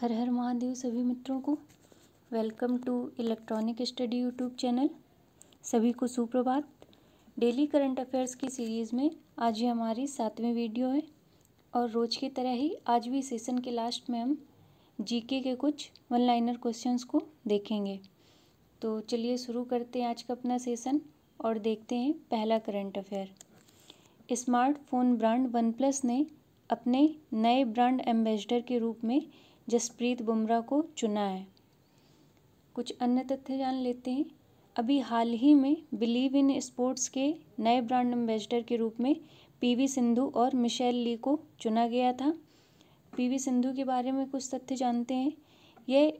हर हर महादेव सभी मित्रों को welcome to electronic study YouTube channel सभी को सुप्रभात डेली करंट अफेयर्स की सीरीज़ में आज ये हमारी सातवीं वीडियो है और रोज़ की तरह ही आज भी सेशन के लास्ट में हम जीके के कुछ वन लाइनर क्वेश्चंस को देखेंगे तो चलिए शुरू करते हैं आज का अपना सेशन और देखते हैं पहला current affair smartphone brand OnePlus ने अपने नए ब्रांड एम्बेसडर के रूप में जसप्रीत बुमराह को चुना है कुछ अन्य तथ्य जान लेते हैं अभी हाल ही में बिलीव इन स्पोर्ट्स के नए ब्रांड एम्बेसडर के रूप में पीवी सिंधु और मिशेल ली को चुना गया था पीवी सिंधु के बारे में कुछ तथ्य जानते हैं यह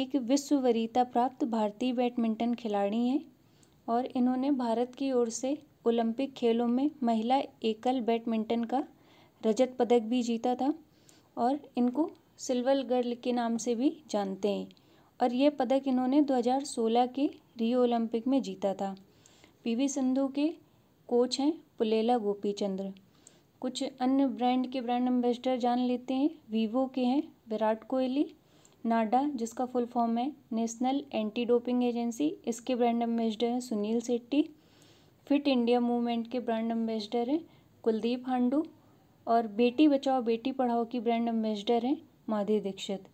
एक विश्व वरीयता प्राप्त भारतीय बैडमिंटन खिलाड़ी हैं और इन्होंने भारत की ओर से ओलंपिक खेलों में महिला एकल बैडमिंटन का रजत पदक भी जीता था और इनको सिल्वर गर्ल के नाम से भी जानते हैं और ये पदक इन्होंने 2016 के रियो ओलंपिक में जीता था पीवी सिंधु के कोच हैं पुलेला गोपीचंद्र कुछ अन्य ब्रांड के ब्रांड एम्बेसडर जान लेते हैं वीवो के हैं विराट कोहली नाडा जिसका फुल फॉर्म है नेशनल एंटी डोपिंग एजेंसी इसके ब्रांड एम्बेसडर हैं Sunil Shetty fit India movement के ब्रांड एम्बेसडर हैं कुलदीप हांडू और बेटी बचाओ बेटी पढ़ाओ की ब्रांड एम्बेसडर हैं माधुरी दीक्षित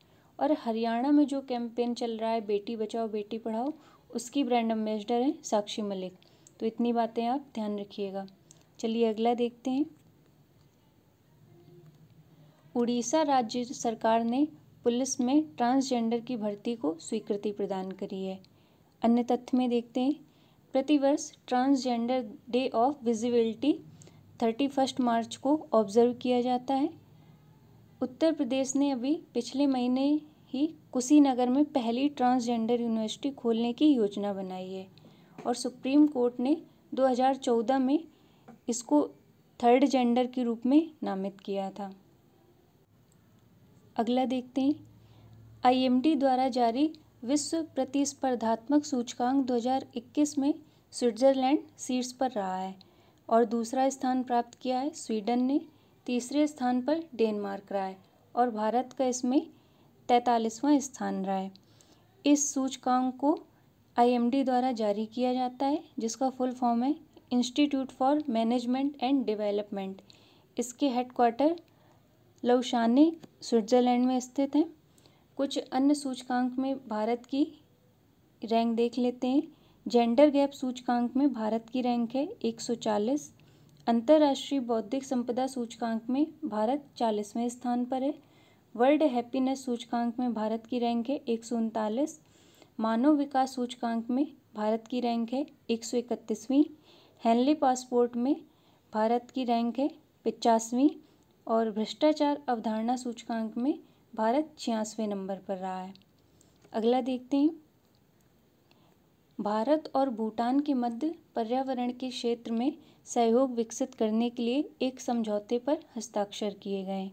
और हरियाणा में जो कैंपेन चल रहा है बेटी बचाओ बेटी पढ़ाओ उसकी ब्रांड एम्बेसडर है साक्षी मलिक तो इतनी बातें आप ध्यान रखिएगा चलिए अगला देखते हैं उड़ीसा राज्य सरकार ने पुलिस में ट्रांसजेंडर की भर्ती को स्वीकृति प्रदान करी है अन्य तथ्य में देखते हैं प्रतिवर्ष transgender day of visibility thirty first March को ऑब्जर्व किया जाता है उत्तर प्रदेश ने अभी पिछले महीने ही कुशीनगर में पहली ट्रांसजेंडर यूनिवर्सिटी खोलने की योजना बनाई है और सुप्रीम कोर्ट ने 2014 में इसको थर्ड जेंडर के रूप में नामित किया था अगला देखते हैं आईएमडी द्वारा जारी विश्व प्रतिस्पर्धात्मक सूचकांक 2021 में स्विट्जरलैंड शीर्ष पर रहा है और दूसरा स्थान प्राप्त किया है स्वीडन ने तीसरे स्थान पर डेनमार्क रहा है और भारत का इसमें तैंतालीसवां स्थान रहा है इस सूचकांक को आईएमडी द्वारा जारी किया जाता है जिसका फुल फॉर्म है institute for management and development इसके हेडक्वार्टर लौशाने स्विट्ज़रलैंड में स्थित हैं कुछ अन्य सूचकांक में भारत की रैंक देख लेते हैं जेंडर गैप सूचकांक में भारत की रैंक है 140 अंतर्राष्ट्रीय बौद्धिक संपदा सूचकांक में भारत चालीसवें स्थान पर है वर्ल्ड हैप्पीनेस सूचकांक में भारत की रैंक है एक सौ उनतालीस मानव विकास सूचकांक में भारत की रैंक है एक सौ इकतीसवीं हेनली पासपोर्ट में भारत की रैंक है पचासवीं और भ्रष्टाचार अवधारणा सूचकांक में भारत छियासवें नंबर पर रहा है अगला देखते हैं भारत और भूटान के मध्य पर्यावरण के क्षेत्र में सहयोग विकसित करने के लिए एक समझौते पर हस्ताक्षर किए गए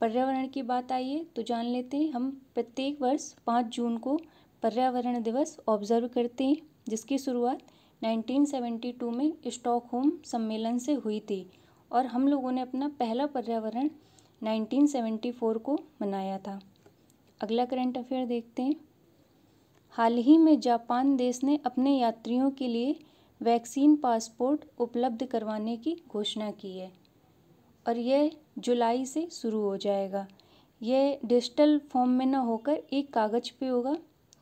पर्यावरण की बात आइए तो जान लेते हैं हम प्रत्येक वर्ष पाँच जून को पर्यावरण दिवस ऑब्जर्व करते हैं जिसकी शुरुआत 1972 में स्टॉकहोम सम्मेलन से हुई थी और हम लोगों ने अपना पहला पर्यावरण 1974 को मनाया था अगला करंट अफेयर देखते हैं हाल ही में जापान देश ने अपने यात्रियों के लिए वैक्सीन पासपोर्ट उपलब्ध करवाने की घोषणा की है और यह जुलाई से शुरू हो जाएगा यह डिजिटल फॉर्म में न होकर एक कागज़ पे होगा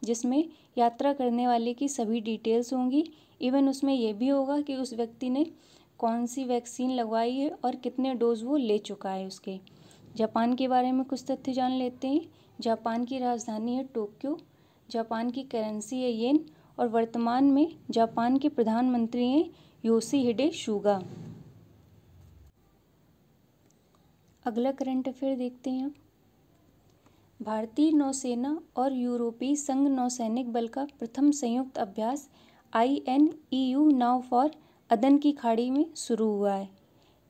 जिसमें यात्रा करने वाले की सभी डिटेल्स होंगी इवन उसमें यह भी होगा कि उस व्यक्ति ने कौन सी वैक्सीन लगवाई है और कितने डोज वो ले चुका है उसके जापान के बारे में कुछ तथ्य जान लेते हैं जापान की राजधानी है टोक्यो जापान की करेंसी है येन और वर्तमान में जापान के प्रधानमंत्री हैं योसी हिडे शुगा अगला करंट अफेयर देखते हैं भारतीय नौसेना और यूरोपीय संघ नौसैनिक बल का प्रथम संयुक्त अभ्यास I N E U NAVFOR Aden की खाड़ी में शुरू हुआ है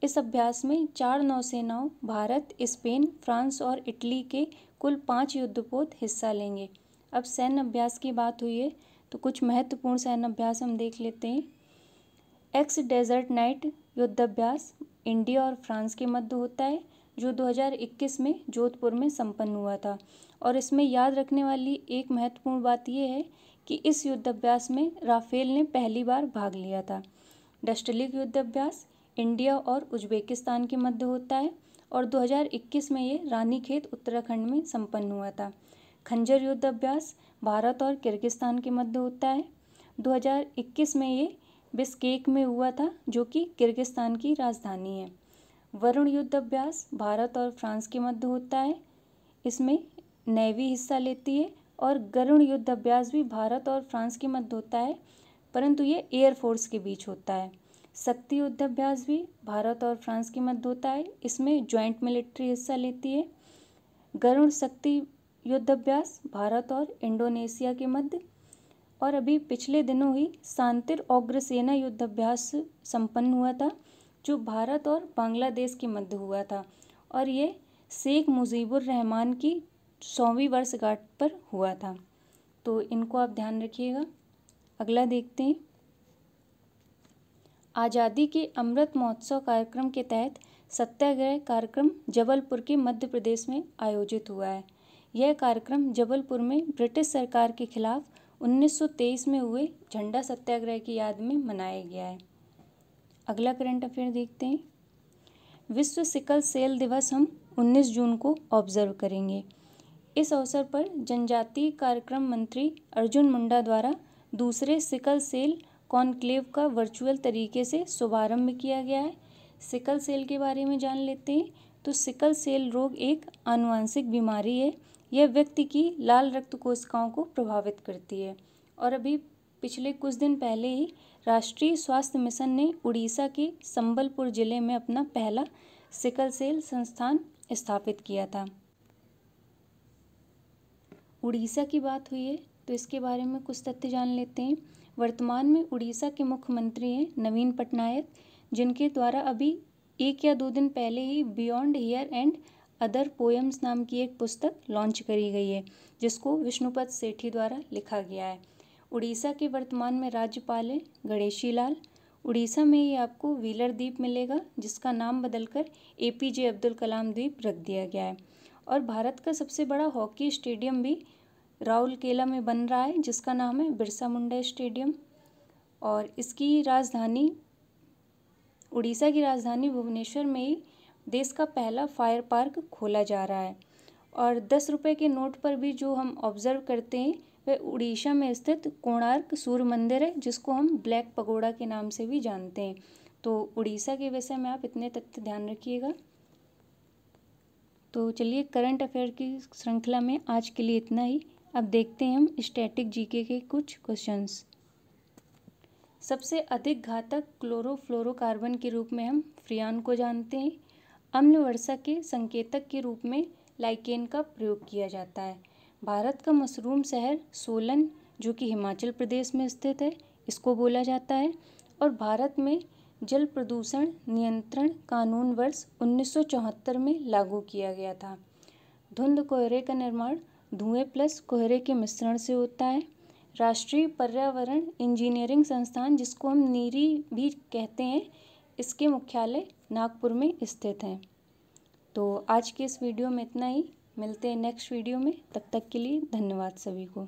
इस अभ्यास में चार नौसेनाओं भारत स्पेन फ्रांस और इटली के कुल पाँच युद्धपोत हिस्सा लेंगे अब सैन्य अभ्यास की बात हुई है तो कुछ महत्वपूर्ण सैन्य अभ्यास हम देख लेते हैं एक्स डेजर्ट नाइट युद्धाभ्यास इंडिया और फ्रांस के मध्य होता है जो 2021 में जोधपुर में संपन्न हुआ था और इसमें याद रखने वाली एक महत्वपूर्ण बात यह है कि इस युद्धाभ्यास में राफेल ने पहली बार भाग लिया था डस्टलिक युद्धाभ्यास इंडिया और उज्बेकिस्तान के मध्य होता है और 2021 में ये रानीखेत उत्तराखंड में संपन्न हुआ था खंजर युद्ध अभ्यास भारत और किर्गिस्तान के मध्य होता है 2021 में ये बिस्केक में हुआ था जो कि किर्गिस्तान की राजधानी है वरुण युद्ध अभ्यास भारत और फ्रांस के मध्य होता है इसमें नेवी हिस्सा लेती है और गरुण युद्ध अभ्यास भी भारत और फ्रांस के मध्य होता है परंतु ये एयरफोर्स के बीच होता है शक्ति युद्ध अभ्यास भी भारत और फ्रांस के मध्य होता है इसमें ज्वाइंट मिलिट्री हिस्सा लेती है गरुण शक्ति युद्धाभ्यास भारत और इंडोनेशिया के मध्य और अभी पिछले दिनों ही शांतिर अग्रसेना युद्धाभ्यास संपन्न हुआ था जो भारत और बांग्लादेश के मध्य हुआ था और ये शेख मुजीबुर रहमान की सौवीं वर्षगांठ पर हुआ था तो इनको आप ध्यान रखिएगा अगला देखते हैं आज़ादी के अमृत महोत्सव कार्यक्रम के तहत सत्याग्रह कार्यक्रम जबलपुर के मध्य प्रदेश में आयोजित हुआ है यह कार्यक्रम जबलपुर में ब्रिटिश सरकार के खिलाफ 1923 में हुए झंडा सत्याग्रह की याद में मनाया गया है अगला करंट अफेयर देखते हैं विश्व सिकल सेल दिवस हम 19 जून को ऑब्जर्व करेंगे इस अवसर पर जनजातीय कार्यक्रम मंत्री अर्जुन मुंडा द्वारा दूसरे सिकल सेल कॉन्क्लेव का वर्चुअल तरीके से शुभारम्भ किया गया है सिकल सेल के बारे में जान लेते हैं तो सिकल सेल रोग एक आनुवांशिक बीमारी है यह व्यक्ति की लाल रक्त कोशिकाओं को प्रभावित करती है और अभी पिछले कुछ दिन पहले ही राष्ट्रीय स्वास्थ्य मिशन ने उड़ीसा के संबलपुर जिले में अपना पहला सिकल सेल संस्थान स्थापित किया था उड़ीसा की बात हुई है तो इसके बारे में कुछ तथ्य जान लेते हैं वर्तमान में उड़ीसा के मुख्यमंत्री हैं नवीन पटनायक जिनके द्वारा अभी एक या दो दिन पहले ही beyond here and other poems नाम की एक पुस्तक लॉन्च करी गई है जिसको विष्णुपद सेठी द्वारा लिखा गया है उड़ीसा के वर्तमान में राज्यपाल है गणेशी लाल उड़ीसा में ही आपको व्हीलर द्वीप मिलेगा जिसका नाम बदलकर ए पी जे अब्दुल कलाम द्वीप रख दिया गया है और भारत का सबसे बड़ा हॉकी स्टेडियम भी केला में बन रहा है जिसका नाम है बिरसा मुंडा स्टेडियम और इसकी राजधानी उड़ीसा की राजधानी भुवनेश्वर में ही देश का पहला फायर पार्क खोला जा रहा है और दस रुपये के नोट पर भी जो हम ऑब्ज़र्व करते हैं वह उड़ीसा में स्थित कोणार्क सूर्य मंदिर है जिसको हम ब्लैक पगोड़ा के नाम से भी जानते हैं तो उड़ीसा के विषय में आप इतने तथ्य ध्यान रखिएगा तो चलिए करंट अफेयर की श्रृंखला में आज के लिए इतना ही अब देखते हैं हम स्टैटिक जीके के कुछ क्वेश्चंस सबसे अधिक घातक क्लोरोफ्लोरोकार्बन के रूप में हम फ्रियान को जानते हैं अम्ल वर्षा के संकेतक के रूप में लाइकेन का प्रयोग किया जाता है भारत का मशरूम शहर सोलन जो कि हिमाचल प्रदेश में स्थित है इसको बोला जाता है और भारत में जल प्रदूषण नियंत्रण कानून वर्ष 1974 में लागू किया गया था धुंध कोहरे का निर्माण धुएं प्लस कोहरे के मिश्रण से होता है राष्ट्रीय पर्यावरण इंजीनियरिंग संस्थान जिसको हम नीरी भी कहते हैं इसके मुख्यालय नागपुर में स्थित हैं तो आज के इस वीडियो में इतना ही मिलते हैं नेक्स्ट वीडियो में तब तक के लिए धन्यवाद सभी को